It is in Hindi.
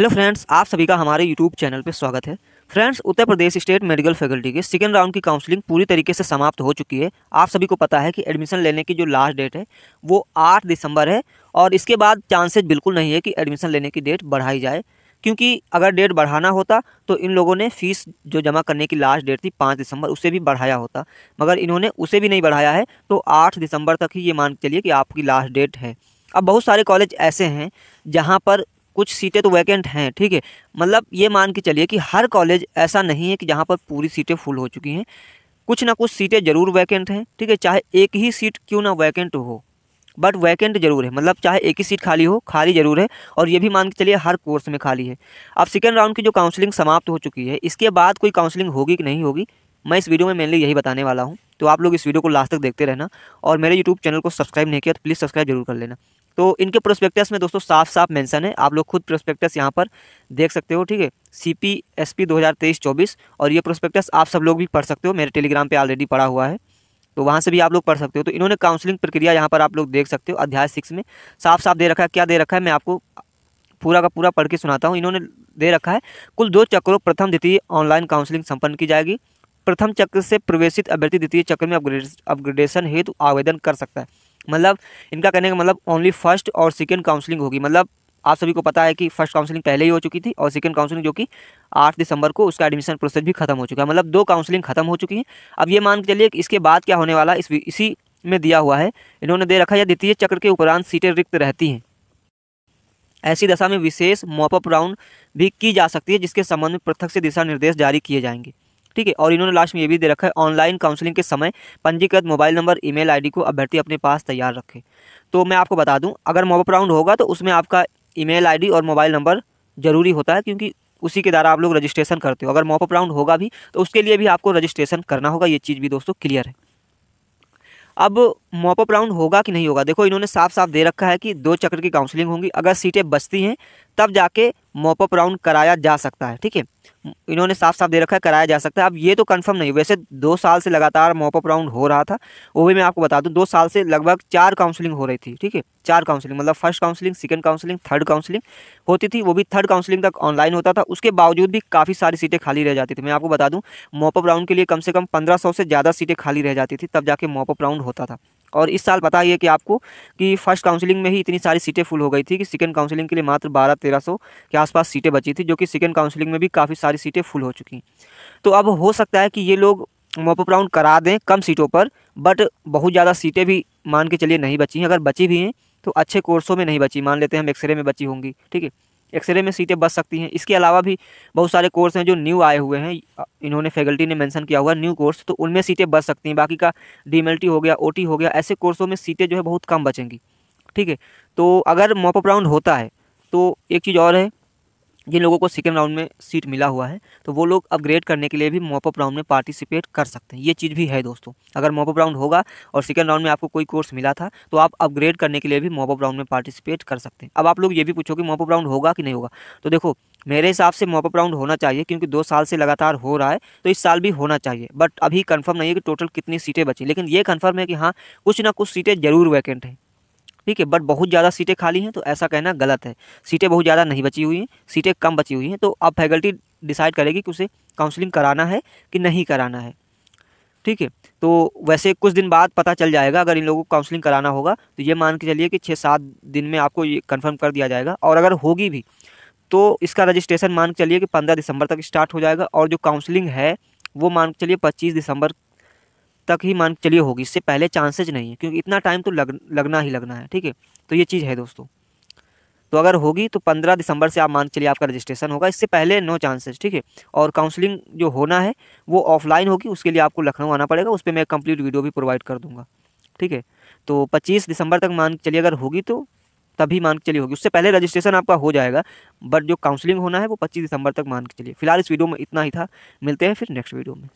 हेलो फ्रेंड्स आप सभी का हमारे यूट्यूब चैनल पर स्वागत है friends Uttar Pradesh state medical faculty के सेकेंड राउंड की काउंसलिंग पूरी तरीके से समाप्त हो चुकी है आप सभी को पता है कि एडमिशन लेने की जो लास्ट डेट है वो 8 दिसंबर है और इसके बाद चांसेस बिल्कुल नहीं है कि एडमिशन लेने की डेट बढ़ाई जाए क्योंकि अगर डेट बढ़ाना होता तो इन लोगों ने फीस जो जमा करने की लास्ट डेट थी पाँच दिसंबर उसे भी बढ़ाया होता मगर इन्होंने उसे भी नहीं बढ़ाया है तो आठ दिसंबर तक ही ये मान के चलिए कि आपकी लास्ट डेट है अब बहुत सारे कॉलेज ऐसे हैं जहाँ पर कुछ सीटें तो वैकेंट हैं ठीक है मतलब ये मान के चलिए कि हर कॉलेज ऐसा नहीं है कि जहाँ पर पूरी सीटें फुल हो चुकी हैं कुछ ना कुछ सीटें ज़रूर वैकेंट हैं ठीक है चाहे एक ही सीट क्यों ना वैकेंट हो बट वैकेंट जरूर है मतलब चाहे एक ही सीट खाली हो खाली जरूर है और ये भी मान के चलिए हर कोर्स में खाली है अब सेकेंड राउंड की जो काउंसलिंग समाप्त हो चुकी है इसके बाद कोई काउंसलिंग होगी कि नहीं होगी मैं इस वीडियो में मेनली यही बताने वाला हूँ तो आप लोग इस वीडियो को लास्ट तक देखते रहना और मेरे यूट्यूब चैनल को सब्सक्राइब नहीं किया तो प्लीज़ सब्सक्राइब जरूर कर लेना तो इनके प्रोस्पेक्टस में दोस्तों साफ साफ मेंशन है आप लोग खुद प्रोस्पेक्टस यहाँ पर देख सकते हो ठीक है सी पी एस पी दो हज़ार तेईस चौबीस और ये प्रोस्पेक्टस आप सब लोग भी पढ़ सकते हो मेरे टेलीग्राम पे ऑलरेडी पढ़ा हुआ है तो वहाँ से भी आप लोग पढ़ सकते हो तो इन्होंने काउंसलिंग प्रक्रिया यहाँ पर आप लोग देख सकते हो अध्याय सिक्स में साफ साफ दे रखा है क्या दे रखा है मैं आपको पूरा का पूरा पढ़ के सुनाता हूँ इन्होंने दे रखा है कुल दो चक्रों प्रथम द्वितीय ऑनलाइन काउंसलिंग संपन्न की जाएगी प्रथम चक्र से प्रवेशित अभ्यर्थी द्वितीय चक्र में अपग्रेड अपग्रेडेशन हेतु आवेदन कर सकता है मतलब इनका कहने का मतलब ओनली फर्स्ट और सेकेंड काउंसलिंग होगी मतलब आप सभी को पता है कि फर्स्ट काउंसलिंग पहले ही हो चुकी थी और सेकंड काउंसलिंग जो कि आठ दिसंबर को उसका एडमिशन प्रोसेस भी खत्म हो चुका है मतलब दो काउंसलिंग खत्म हो चुकी है अब ये मान के चलिए कि इसके बाद क्या होने वाला इस इसी में दिया हुआ है इन्होंने दे रखा है द्वितीय चक्र के उपरांत सीटें रिक्त रहती हैं ऐसी दशा में विशेष मॉपअप राउंड भी की जा सकती है जिसके संबंध में पृथक से दिशा निर्देश जारी किए जाएंगे ठीक है और इन्होंने लास्ट में ये भी दे रखा है ऑनलाइन काउंसलिंग के समय पंजीकृत मोबाइल नंबर ईमेल आईडी को अभ्यर्थी अपने पास तैयार रखें तो मैं आपको बता दूं अगर मॉपअप राउंड होगा तो उसमें आपका ईमेल आईडी और मोबाइल नंबर ज़रूरी होता है क्योंकि उसी के द्वारा आप लोग रजिस्ट्रेशन करते हो अगर मॉपअप राउंड होगा भी तो उसके लिए भी आपको रजिस्ट्रेशन करना होगा ये चीज़ भी दोस्तों क्लियर है अब मॉपअप राउंड होगा कि नहीं होगा देखो इन्होंने साफ साफ दे रखा है कि दो चक्र की काउंसलिंग होंगी अगर सीटें बचती हैं तब जाके मोपअप राउंड कराया जा सकता है ठीक है इन्होंने साफ साफ दे रखा है कराया जा सकता है अब ये तो कंफर्म नहीं वैसे दो साल से लगातार मोपअप राउंड हो रहा था वो भी मैं आपको बता दूं दो साल से लगभग चार काउंसलिंग हो रही थी ठीक है चार काउंसलिंग मतलब first counselling second counselling third counselling होती थी वो भी थर्ड काउंसलिंग तक ऑनलाइन होता था उसके बावजूद भी काफ़ी सारी सीटें खाली रह जाती थी मैं आपको बता दूँ मोपअप राउंड के लिए कम से कम पंद्रह से ज़्यादा सीटें खाली रह जाती थी तब जाके मोपअप राउंड होता था और इस साल पता ही है कि आपको कि फर्स्ट काउंसलिंग में ही इतनी सारी सीटें फुल हो गई थी कि सेकेंड काउंसलिंग के लिए मात्र बारह तेरह सौ के आसपास सीटें बची थी जो कि सेकेंड काउंसलिंग में भी काफ़ी सारी सीटें फुल हो चुकी तो अब हो सकता है कि ये लोग मॉपअप राउंड करा दें कम सीटों पर बट बहुत ज़्यादा सीटें भी मान के चलिए नहीं बची हैं अगर बची भी हैं तो अच्छे कोर्सों में नहीं बची मान लेते हैं हम एक्सरे में बची होंगी ठीक है एक्सरे में सीटें बच सकती हैं इसके अलावा भी बहुत सारे कोर्स हैं जो न्यू आए हुए हैं इन्होंने फैकल्टी ने मेंशन किया हुआ न्यू कोर्स तो उनमें सीटें बच सकती हैं बाकी का डी हो गया ओ हो गया ऐसे कोर्सों में सीटें जो है बहुत कम बचेंगी ठीक है तो अगर मॉपअप राउंड होता है तो एक चीज़ और है जिन लोगों को सेकेंड राउंड में सीट मिला हुआ है तो वो लोग अपग्रेड करने के लिए भी मॉपअप राउंड में पार्टिसिपेट कर सकते हैं ये चीज़ भी है दोस्तों अगर मॉपअप राउंड होगा और सेकेंड राउंड में आपको कोई कोर्स मिला था तो आप अपग्रेड करने के लिए भी मॉपअप राउंड में पार्टिसिपेट कर सकते हैं अब आप लोग ये भी पूछो कि मॉपअप राउंड होगा कि नहीं होगा तो देखो मेरे हिसाब से मॉपअप राउंड होना चाहिए क्योंकि दो साल से लगातार हो रहा है तो इस साल भी होना चाहिए बट अभी कन्फर्म नहीं है कि टोटल कितनी सीटें बची लेकिन ये कन्फर्म है कि हाँ कुछ ना कुछ सीटें ज़रूर वैकेंट हैं ठीक है बट बहुत ज़्यादा सीटें खाली हैं तो ऐसा कहना गलत है सीटें बहुत ज़्यादा नहीं बची हुई हैं सीटें कम बची हुई हैं तो अब फैकल्टी डिसाइड करेगी कि उसे काउंसलिंग कराना है कि नहीं कराना है ठीक है तो वैसे कुछ दिन बाद पता चल जाएगा अगर इन लोगों को काउंसलिंग कराना होगा तो ये मान के चलिए कि छः सात दिन में आपको ये कन्फर्म कर दिया जाएगा और अगर होगी भी तो इसका रजिस्ट्रेशन मान के चलिए कि पंद्रह दिसंबर तक स्टार्ट हो जाएगा और जो काउंसलिंग है वो मान के चलिए पच्चीस दिसंबर तक ही मान के चलिए होगी इससे पहले चांसेज नहीं है क्योंकि इतना टाइम तो लग लगना ही लगना है ठीक है तो ये चीज़ है दोस्तों तो अगर होगी तो पंद्रह दिसंबर से आप मान के चलिए आपका रजिस्ट्रेशन होगा इससे पहले नो चांसेस ठीक है और काउंसलिंग जो होना है वो ऑफलाइन होगी उसके लिए आपको लखनऊ आना पड़ेगा उस पर मैं कंप्लीट वीडियो भी प्रोवाइड कर दूंगा ठीक है तो पच्चीस दिसंबर तक मान के चलिए अगर होगी तो तभी मान के चलिए होगी उससे पहले रजिस्ट्रेशन आपका हो जाएगा बट जो काउंसलिंग होना है वो पच्चीस दिसंबर तक मान के चलिए फिलहाल इस वीडियो में इतना ही था मिलते हैं फिर नेक्स्ट वीडियो में